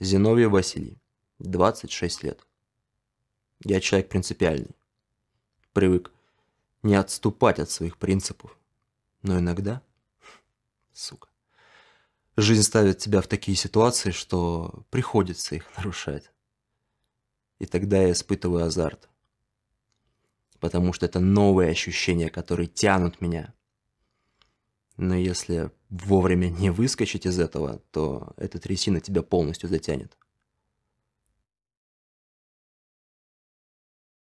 Зиновий Василий, 26 лет. Я человек принципиальный. Привык не отступать от своих принципов. Но иногда... Сука. Жизнь ставит тебя в такие ситуации, что приходится их нарушать. И тогда я испытываю азарт. Потому что это новые ощущения, которые тянут меня но если вовремя не выскочить из этого, то эта трясина тебя полностью затянет.